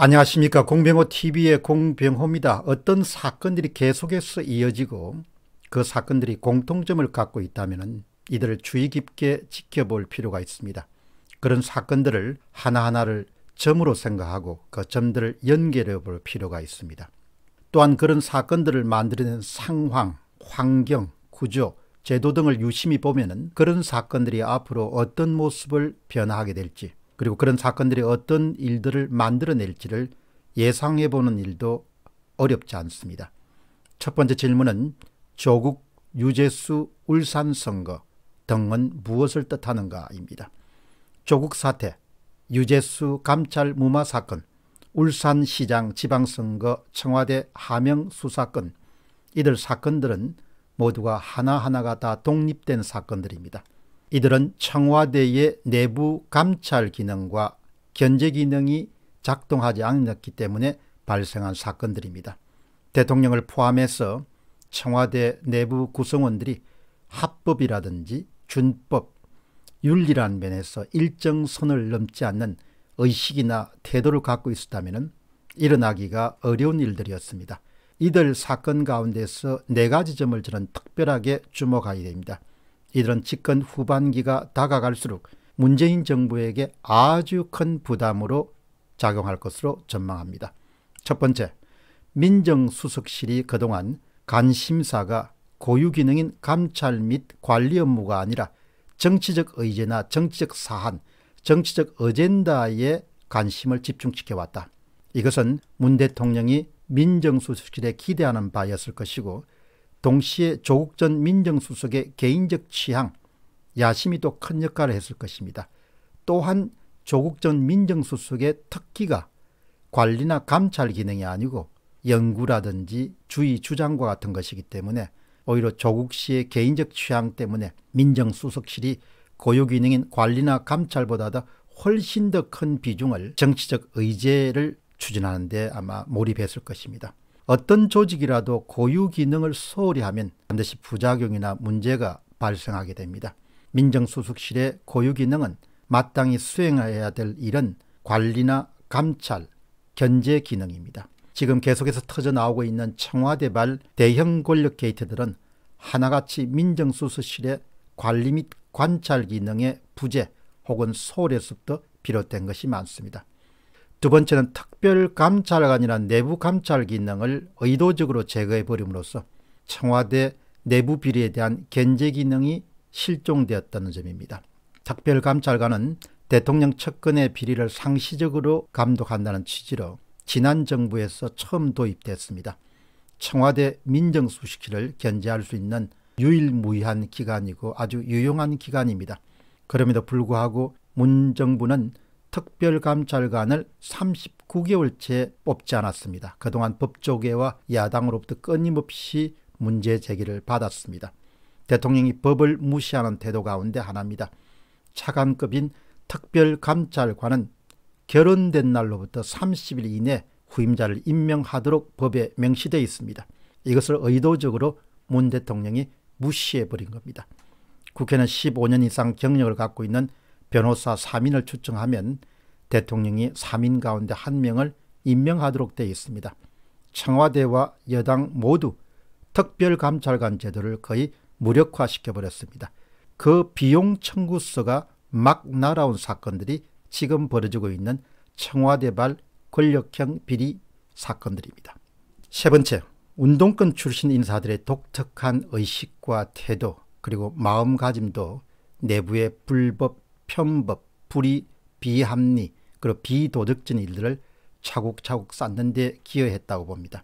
안녕하십니까 공병호TV의 공병호입니다. 어떤 사건들이 계속해서 이어지고 그 사건들이 공통점을 갖고 있다면 이들을 주의 깊게 지켜볼 필요가 있습니다. 그런 사건들을 하나하나를 점으로 생각하고 그 점들을 연결해 볼 필요가 있습니다. 또한 그런 사건들을 만드는 상황, 환경, 구조, 제도 등을 유심히 보면 그런 사건들이 앞으로 어떤 모습을 변화하게 될지 그리고 그런 사건들이 어떤 일들을 만들어낼지를 예상해보는 일도 어렵지 않습니다. 첫 번째 질문은 조국, 유재수, 울산 선거 등은 무엇을 뜻하는가입니다. 조국 사태, 유재수 감찰 무마 사건, 울산시장 지방선거 청와대 하명 수사건 이들 사건들은 모두가 하나하나가 다 독립된 사건들입니다. 이들은 청와대의 내부 감찰 기능과 견제 기능이 작동하지 않았기 때문에 발생한 사건들입니다. 대통령을 포함해서 청와대 내부 구성원들이 합법이라든지 준법, 윤리란 면에서 일정 선을 넘지 않는 의식이나 태도를 갖고 있었다면 일어나기가 어려운 일들이었습니다. 이들 사건 가운데서 네 가지 점을 저는 특별하게 주목하게 됩니다. 이들은 집권 후반기가 다가갈수록 문재인 정부에게 아주 큰 부담으로 작용할 것으로 전망합니다. 첫 번째, 민정수석실이 그동안 간심사가 고유기능인 감찰 및 관리 업무가 아니라 정치적 의제나 정치적 사안, 정치적 어젠다에 관심을 집중시켜왔다. 이것은 문 대통령이 민정수석실에 기대하는 바였을 것이고 동시에 조국 전 민정수석의 개인적 취향, 야심이 또 큰 역할을 했을 것입니다. 또한 조국 전 민정수석의 특기가 관리나 감찰 기능이 아니고 연구라든지 주의 주장과 같은 것이기 때문에 오히려 조국 씨의 개인적 취향 때문에 민정수석실이 고유 기능인 관리나 감찰보다 도 훨씬 더 큰 비중을 정치적 의제를 추진하는 데 아마 몰입했을 것입니다. 어떤 조직이라도 고유 기능을 소홀히 하면 반드시 부작용이나 문제가 발생하게 됩니다. 민정수석실의 고유 기능은 마땅히 수행해야 될 일은 관리나 감찰, 견제 기능입니다. 지금 계속해서 터져 나오고 있는 청와대발 대형 권력 게이트들은 하나같이 민정수석실의 관리 및 관찰 기능의 부재 혹은 소홀에서부터 비롯된 것이 많습니다. 두 번째는 특별감찰관이란 내부 감찰 기능을 의도적으로 제거해버림으로써 청와대 내부 비리에 대한 견제 기능이 실종되었다는 점입니다. 특별감찰관은 대통령 측근의 비리를 상시적으로 감독한다는 취지로 지난 정부에서 처음 도입됐습니다. 청와대 민정수석실을 견제할 수 있는 유일무이한 기관이고 아주 유용한 기관입니다. 그럼에도 불구하고 문 정부는 특별감찰관을 39개월째 뽑지 않았습니다. 그동안 법조계와 야당으로부터 끊임없이 문제 제기를 받았습니다. 대통령이 법을 무시하는 태도 가운데 하나입니다. 차관급인 특별감찰관은 결혼된 날로부터 30일 이내 후임자를 임명하도록 법에 명시되어 있습니다. 이것을 의도적으로 문 대통령이 무시해버린 겁니다. 국회는 15년 이상 경력을 갖고 있는 변호사 3인을 추청하면 대통령이 3인 가운데 1명을 임명하도록 되어 있습니다. 청와대와 여당 모두 특별감찰관 제도를 거의 무력화시켜버렸습니다. 그 비용 청구서가 막 날아온 사건들이 지금 벌어지고 있는 청와대발 권력형 비리 사건들입니다. 세 번째, 운동권 출신 인사들의 독특한 의식과 태도 그리고 마음가짐도 내부의 불법 편법, 불의, 비합리, 그리고 비도덕적인 일들을 차곡차곡 쌓는 데 기여했다고 봅니다.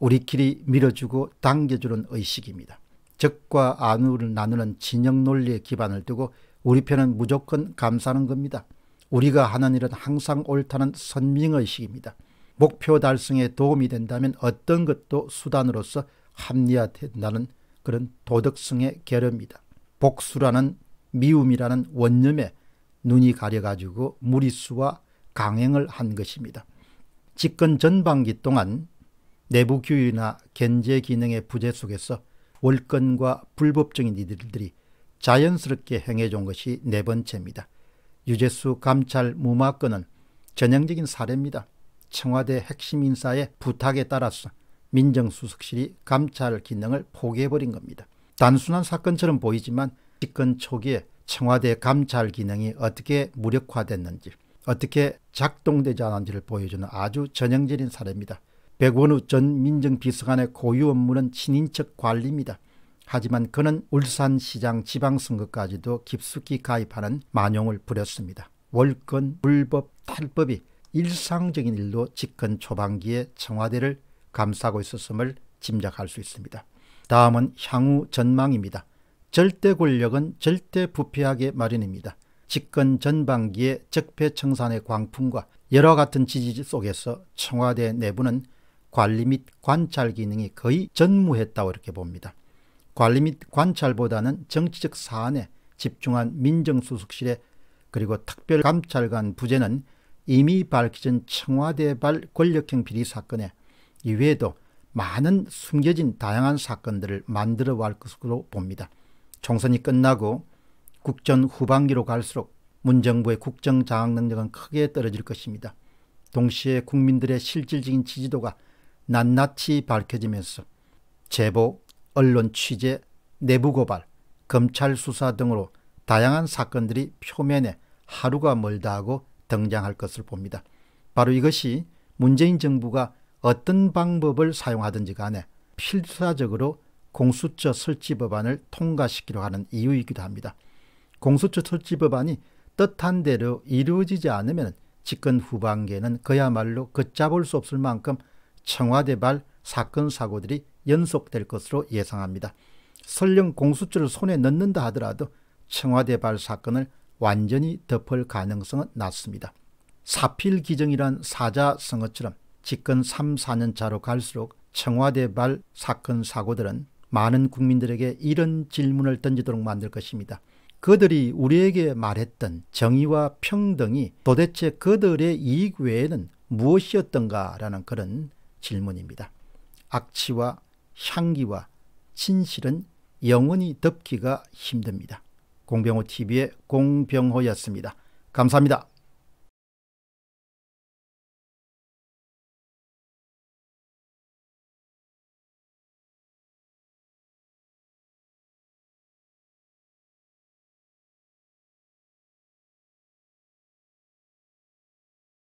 우리끼리 밀어주고 당겨주는 의식입니다. 적과 안우를 나누는 진영 논리에 기반을 두고 우리 편은 무조건 감사하는 겁니다. 우리가 하는 일은 항상 옳다는 선명의식입니다. 목표 달성에 도움이 된다면 어떤 것도 수단으로서 합리화된다는 그런 도덕성의 결여입니다. 복수라는 미움이라는 원념에 눈이 가려가지고 무리수와 강행을 한 것입니다. 집권 전반기 동안 내부 규율이나 견제 기능의 부재 속에서 월권과 불법적인 이들들이 자연스럽게 행해준 것이 네 번째입니다. 유재수 감찰 무마건은 전형적인 사례입니다. 청와대 핵심 인사의 부탁에 따라서 민정수석실이 감찰 기능을 포기해버린 겁니다. 단순한 사건처럼 보이지만 집권 초기에 청와대 감찰 기능이 어떻게 무력화됐는지 어떻게 작동되지 않았는지를 보여주는 아주 전형적인 사례입니다. 백원우 전 민정비서관의 고유 업무는 친인척 관리입니다. 하지만 그는 울산시장 지방선거까지도 깊숙이 가입하는 만용을 부렸습니다. 월권, 불법 탈법이 일상적인 일로 집권 초반기에 청와대를 감싸고 있었음을 짐작할 수 있습니다. 다음은 향후 전망입니다. 절대 권력은 절대 부패하게 마련입니다. 집권 전반기의 적폐청산의 광풍과 여러 같은 지지 속에서 청와대 내부는 관리 및 관찰 기능이 거의 전무했다고 이렇게 봅니다. 관리 및 관찰보다는 정치적 사안에 집중한 민정수석실의 그리고 특별감찰관 부재는 이미 밝혀진 청와대발 권력형 비리 사건에 이외에도 많은 숨겨진 다양한 사건들을 만들어 갈 것으로 봅니다. 총선이 끝나고 국전 후반기로 갈수록 문정부의 국정 장악 능력은 크게 떨어질 것입니다. 동시에 국민들의 실질적인 지지도가 낱낱이 밝혀지면서 제보, 언론 취재, 내부 고발, 검찰 수사 등으로 다양한 사건들이 표면에 하루가 멀다 하고 등장할 것을 봅니다. 바로 이것이 문재인 정부가 어떤 방법을 사용하든지 간에 필사적으로 공수처 설치 법안을 통과시키려 하는 이유이기도 합니다. 공수처 설치 법안이 뜻한 대로 이루어지지 않으면 집권 후반기에는 그야말로 걷잡을 수 없을 만큼 청와대발 사건 사고들이 연속될 것으로 예상합니다. 설령 공수처를 손에 넣는다 하더라도 청와대발 사건을 완전히 덮을 가능성은 낮습니다. 사필 기정이란 사자 성어처럼 집권 3, 4년 차로 갈수록 청와대발 사건 사고들은 많은 국민들에게 이런 질문을 던지도록 만들 것입니다. 그들이 우리에게 말했던 정의와 평등이 도대체 그들의 이익 외에는 무엇이었던가라는 그런 질문입니다. 악취와 향기와 진실은 영원히 덮기가 힘듭니다. 공병호 TV의 공병호였습니다. 감사합니다.